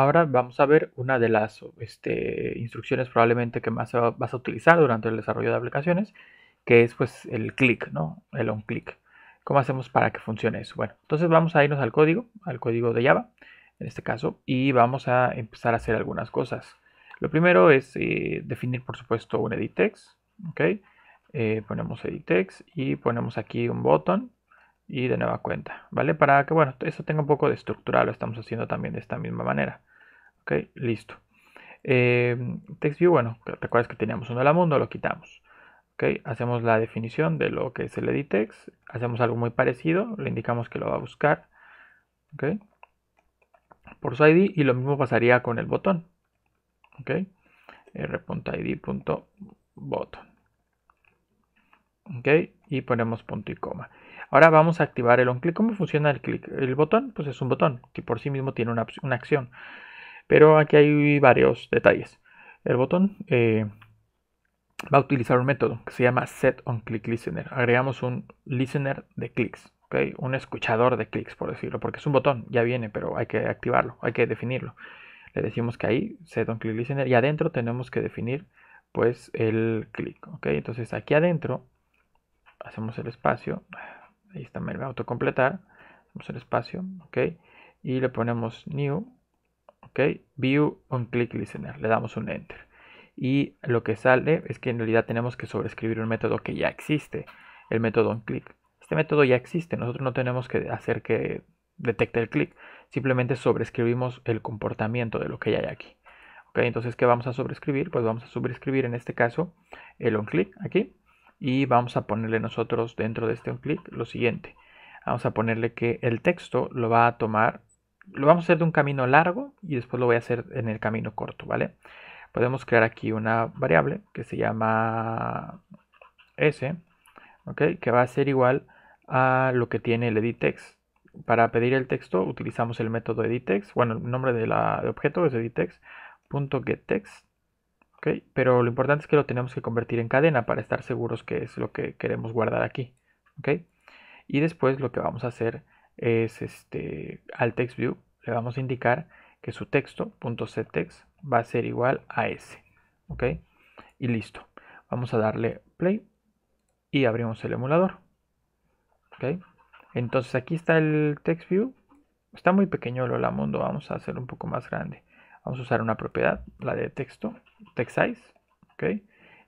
Ahora vamos a ver una de las este, instrucciones probablemente que más vas a utilizar durante el desarrollo de aplicaciones, que es pues el click, ¿no? El on click. ¿Cómo hacemos para que funcione eso? Bueno, entonces vamos a irnos al código, al código de Java, en este caso, y vamos a empezar a hacer algunas cosas. Lo primero es eh, definir, por supuesto, un edit text, eh, ponemos edit y ponemos aquí un botón y de nueva cuenta, ¿vale? Para que, bueno, esto tenga un poco de estructura, lo estamos haciendo también de esta misma manera, ¿ok? Listo. Em, text TextView, bueno, acuerdas que teníamos uno de la mundo, lo quitamos. ¿ok? Hacemos la definición de lo que es el text hacemos algo muy parecido, le indicamos que lo va a buscar, ¿ok? Por su ID y lo mismo pasaría con el botón, ¿ok? r.id.botón, ¿ok? Y ponemos punto y coma. Ahora vamos a activar el on-click. ¿Cómo funciona el clic? El botón, pues es un botón que por sí mismo tiene una, acción. Pero aquí hay varios detalles. El botón eh, va a utilizar un método que se llama set on click listener. Agregamos un listener de clics, un escuchador de clics, por decirlo, porque es un botón, ya viene, pero hay que activarlo, hay que definirlo. Le decimos que ahí set on click listener y adentro tenemos que definir pues el clic, ¿ok? Entonces aquí adentro hacemos el espacio, ahí está a autocompletar, Hacemos el espacio, ok, y le ponemos new, ok, view on click listener, le damos un enter. Y lo que sale es que en realidad tenemos que sobreescribir un método que ya existe, el método onClick. Este método ya existe, nosotros no tenemos que hacer que detecte el click. simplemente sobreescribimos el comportamiento de lo que ya hay aquí. Ok, entonces, ¿qué vamos a sobreescribir? Pues vamos a sobreescribir en este caso el onClick aquí y vamos a ponerle nosotros dentro de este clic lo siguiente. Vamos a ponerle que el texto lo va a tomar, lo vamos a hacer de un camino largo y después lo voy a hacer en el camino corto, ¿vale? Podemos crear aquí una variable que se llama s, ¿ok? Que va a ser igual a lo que tiene el editext. Para pedir el texto utilizamos el método editext, bueno, el nombre del objeto es editext.getText pero lo importante es que lo tenemos que convertir en cadena para estar seguros que es lo que queremos guardar aquí. Y después lo que vamos a hacer es este, al TextView le vamos a indicar que su texto, va a ser igual a ese. ¿ok? Y listo. Vamos a darle play y abrimos el emulador. Entonces aquí está el TextView. Está muy pequeño el Hola Mundo, vamos a hacer un poco más grande. Vamos a usar una propiedad, la de texto, text size, ¿ok?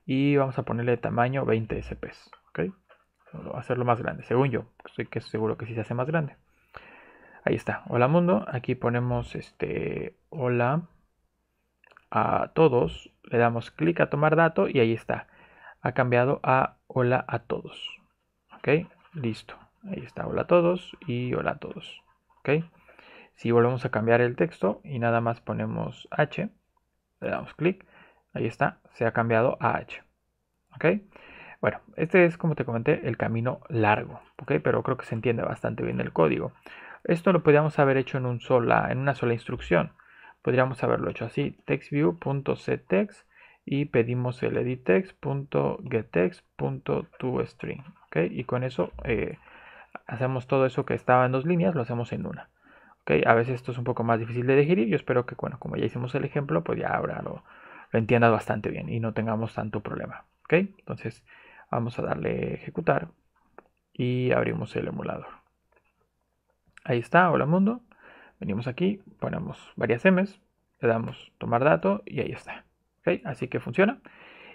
Y vamos a ponerle tamaño 20 SPs, ¿ok? Hacerlo más grande, según yo, estoy que seguro que si se hace más grande. Ahí está, hola mundo, aquí ponemos este, hola a todos, le damos clic a tomar dato y ahí está, ha cambiado a hola a todos, ¿ok? Listo, ahí está, hola a todos y hola a todos, ¿ok? Si volvemos a cambiar el texto y nada más ponemos H, le damos clic, Ahí está, se ha cambiado a H. ¿Ok? Bueno, este es, como te comenté, el camino largo. ¿Ok? Pero creo que se entiende bastante bien el código. Esto lo podríamos haber hecho en, un sola, en una sola instrucción. Podríamos haberlo hecho así, textView.settext. y pedimos el edittext.gettext.toString. ¿Ok? Y con eso eh, hacemos todo eso que estaba en dos líneas, lo hacemos en una. ¿Ok? A veces esto es un poco más difícil de digerir. Yo espero que, bueno, como ya hicimos el ejemplo, pues ya lo entiendas bastante bien y no tengamos tanto problema. ¿Ok? Entonces vamos a darle ejecutar y abrimos el emulador. Ahí está, hola mundo. Venimos aquí, ponemos varias M's, le damos tomar dato y ahí está. ¿Ok? Así que funciona.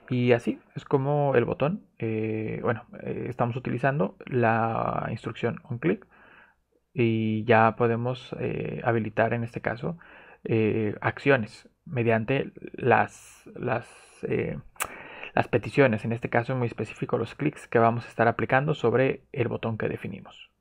Y así es como el botón, eh, bueno, eh, estamos utilizando la instrucción on click y ya podemos eh, habilitar en este caso acciones mediante las, las, eh, las peticiones, en este caso muy específico los clics que vamos a estar aplicando sobre el botón que definimos.